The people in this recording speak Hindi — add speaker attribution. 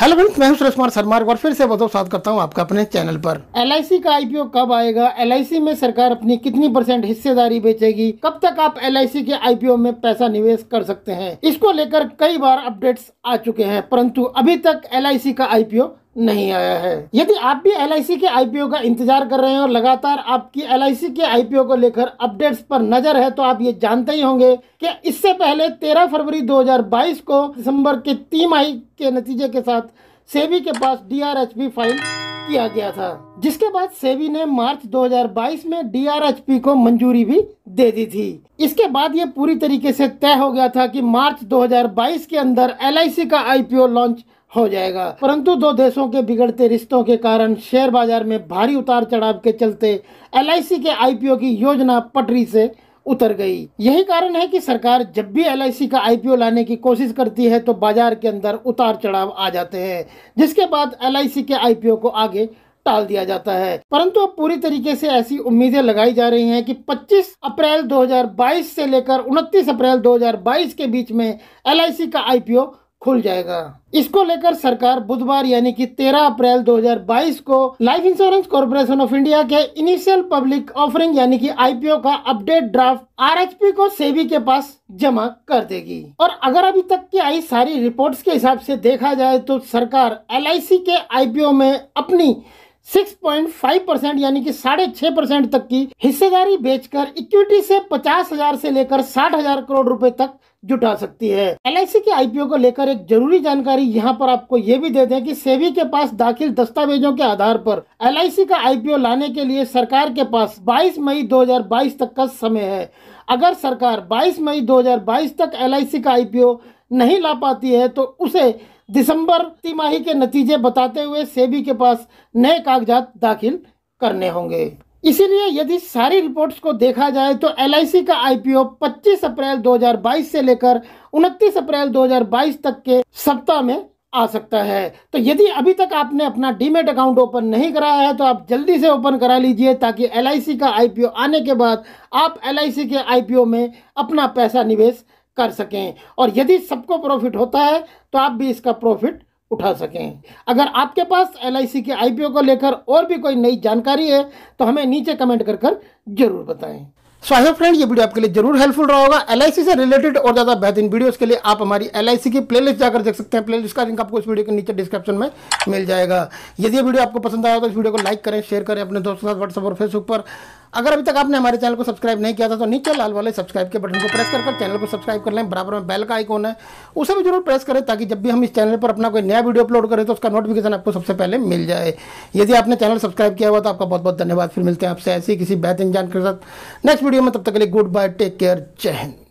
Speaker 1: हेलो फ्रेंड्स मैं सुरेश कुमार शर्मा और फिर से बहुत स्वागत करता हूं आपका अपने चैनल पर एल का आई कब आएगा एल में सरकार अपनी कितनी परसेंट हिस्सेदारी बेचेगी कब तक आप एल के आई में पैसा निवेश कर सकते हैं इसको लेकर कई बार अपडेट्स आ चुके हैं परंतु अभी तक एल का आई नहीं आया है यदि आप भी एल के आई का इंतजार कर रहे हैं और लगातार आपकी एल के आई को लेकर अपडेट्स पर नजर है तो आप ये जानते ही होंगे कि इससे पहले 13 फरवरी 2022 को दिसंबर के तिमाही के नतीजे के साथ सेबी के पास डी फाइल किया गया था जिसके बाद सेबी ने मार्च 2022 में डी को मंजूरी भी दे दी थी इसके बाद ये पूरी तरीके से तय हो गया था कि मार्च 2022 के अंदर एल का आई लॉन्च हो जाएगा परंतु दो देशों के बिगड़ते रिश्तों के कारण शेयर बाजार में भारी उतार चढ़ाव के चलते एल के आई की योजना पटरी से उतर गई यही कारण है कि सरकार जब भी एल का आईपीओ लाने की कोशिश करती है तो बाजार के अंदर उतार चढ़ाव आ जाते हैं जिसके बाद एल के आईपीओ को आगे टाल दिया जाता है परंतु अब पूरी तरीके से ऐसी उम्मीदें लगाई जा रही हैं कि 25 अप्रैल 2022 से लेकर 29 अप्रैल 2022 के बीच में एल का आईपीओ खुल जाएगा इसको लेकर सरकार बुधवार यानी कि 13 अप्रैल 2022 को life insurance corporation of India के इनिशियल पब्लिक ऑफरिंग यानी कि आईपीओ का अपडेट ड्राफ्ट आरएचपी को सेबी के पास जमा कर देगी और अगर अभी तक की आई सारी रिपोर्ट्स के हिसाब से देखा जाए तो सरकार एल के आईपीओ में अपनी 6.5 परसेंट यानी कि साढ़े छह परसेंट तक की हिस्सेदारी बेचकर इक्विटी से पचास हजार से लेकर साठ हजार करोड़ रुपए तक जुटा सकती है एल के आईपीओ को लेकर एक जरूरी जानकारी यहाँ पर आपको ये भी दे दें कि सेबी के पास दाखिल दस्तावेजों के आधार पर एल का आईपीओ लाने के लिए सरकार के पास 22 मई 2022 तक का समय है अगर सरकार 22 मई 2022 तक एल का आईपीओ नहीं ला पाती है तो उसे दिसंबर तिमाही के नतीजे बताते हुए सेबी के पास नए कागजात दाखिल करने होंगे इसीलिए यदि सारी रिपोर्ट्स को देखा जाए तो एल का आईपीओ 25 अप्रैल 2022 से लेकर 29 अप्रैल 2022 तक के सप्ताह में आ सकता है तो यदि अभी तक आपने अपना डीमेट अकाउंट ओपन नहीं कराया है तो आप जल्दी से ओपन करा लीजिए ताकि एल का आईपीओ आने के बाद आप एल के आईपीओ में अपना पैसा निवेश कर सकें और यदि सबको प्रॉफिट होता है तो आप भी इसका प्रॉफिट उठा सकें अगर आपके पास एल के आईपीओ को लेकर और भी कोई नई जानकारी है तो हमें नीचे कमेंट कर कर जरूर बताएं सो आई फ्रेंड ये वीडियो आपके लिए जरूर हेल्पफुल रहा होगा एल से रिलेटेड और ज़्यादा बेहतरीन वीडियोस के लिए आप हमारी एल की प्लेलिस्ट जाकर देख सकते हैं प्लेलिस्ट का लिंक आपको इस वीडियो के नीचे डिस्क्रिप्शन में मिल जाएगा यदि ये वीडियो आपको पसंद आया तो इस वीडियो को लाइक करें शेयर करें अपने दोस्तों के साथ व्हाट्सअप और फेसबुक पर अगर अभी तक आपने हमारे चैनल को सब्सक्राइब नहीं किया था तो नीचे लाल वाले सब्सक्राइब के बटन को प्रेस कर कर चैनल को सब्सक्राइब कर लें बराबर में बेल का आइकॉन है उसे भी जरूर प्रेस करें ताकि जब भी हम इस चैनल पर अपना कोई नया वीडियो अपलोड करें तो उसका नोटिफिकेशन आपको सबसे पहले मिल जाए यदि आपने चैनल सब्सक्राइब किया हुआ तो आपका बहुत बहुत धन्यवाद फिर मिलते हैं आपसे ऐसी किसी बेहतरीन जानकारी के साथ नेक्स्ट वीडियो में तब तक के लिए गुड बाय टेक केयर जय हिंद